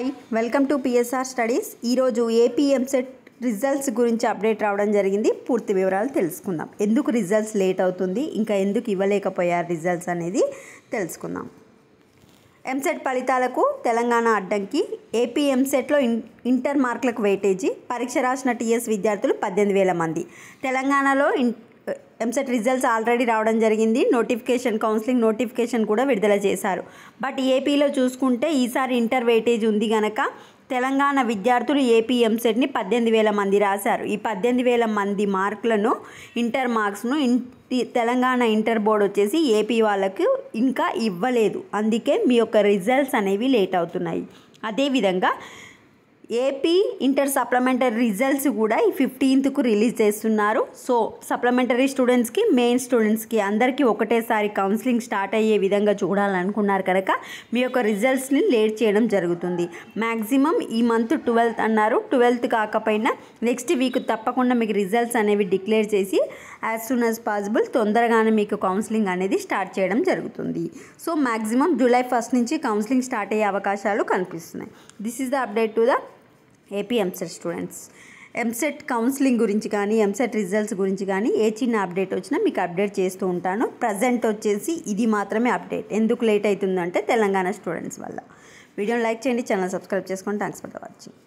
hi welcome to PSR studies ఈరోజు AP EAMCET results గురించి update రావడం జరిగింది పూర్తి వివరాలు తెలుసుకుందాం ఎందుకు రిజల్ట్స్ లేట్ అవుతుంది ఇంకా ఎందుకు ఇవ్వలేకపోయారు రిజల్ట్స్ అనేది తెలుసుకుందాం ఎంసెట్ ఫలితాలకు తెలంగాణ అడ్డంకి ఏపీ ఎంసెట్లో ఇంటర్ మార్కులకు వెయిటేజీ పరీక్ష రాసిన టీఎస్ విద్యార్థులు పద్దెనిమిది వేల మంది తెలంగాణలో ఎంసెట్ రిజల్ట్స్ ఆల్రెడీ రావడం జరిగింది నోటిఫికేషన్ కౌన్సిలింగ్ నోటిఫికేషన్ కూడా విడుదల చేశారు బట్ ఏపీలో చూసుకుంటే ఈసారి ఇంటర్ వెయిటేజ్ ఉంది కనుక తెలంగాణ విద్యార్థులు ఏపీ ఎంసెట్ని పద్దెనిమిది వేల మంది రాశారు ఈ పద్దెనిమిది వేల మంది మార్కులను ఇంటర్ మార్క్స్ను ఇన్ తెలంగాణ ఇంటర్ బోర్డు వచ్చేసి ఏపీ వాళ్ళకు ఇంకా ఇవ్వలేదు అందుకే మీ యొక్క రిజల్ట్స్ అనేవి లేట్ అవుతున్నాయి అదేవిధంగా ఏపీ ఇంటర్ సప్లిమెంటరీ రిజల్ట్స్ కూడా ఈ ఫిఫ్టీన్త్కు రిలీజ్ చేస్తున్నారు సో సప్లిమెంటరీ స్టూడెంట్స్కి మెయిన్ స్టూడెంట్స్కి అందరికీ ఒకటేసారి కౌన్సిలింగ్ స్టార్ట్ అయ్యే విధంగా చూడాలనుకున్నారు కనుక మీ యొక్క రిజల్ట్స్ని లేట్ చేయడం జరుగుతుంది మ్యాక్సిమం ఈ మంత్ ట్వెల్త్ అన్నారు ట్వెల్త్ కాకపోయినా నెక్స్ట్ వీక్ తప్పకుండా మీకు రిజల్ట్స్ అనేవి డిక్లేర్ చేసి యాజ్ సూన్ యాజ్ పాసిబుల్ తొందరగానే మీకు కౌన్సిలింగ్ అనేది స్టార్ట్ చేయడం జరుగుతుంది సో మ్యాక్సిమం జూలై ఫస్ట్ నుంచి కౌన్సిలింగ్ స్టార్ట్ అయ్యే అవకాశాలు కనిపిస్తున్నాయి this is the update to the AP EAMCET students EAMCET counselling గురించి కానీ ఎంసెట్ రిజల్ట్స్ గురించి కానీ ఏ చిన్న అప్డేట్ వచ్చినా మీకు అప్డేట్ చేస్తూ ఉంటాను ప్రజెంట్ వచ్చేసి ఇది మాత్రమే అప్డేట్ ఎందుకు లేట్ అవుతుందంటే తెలంగాణ స్టూడెంట్స్ వల్ల వీడియోని లైక్ చేయండి ఛానల్ సబ్స్క్రైబ్ చేసుకోండి థ్యాంక్స్ ఫర్ వాచింగ్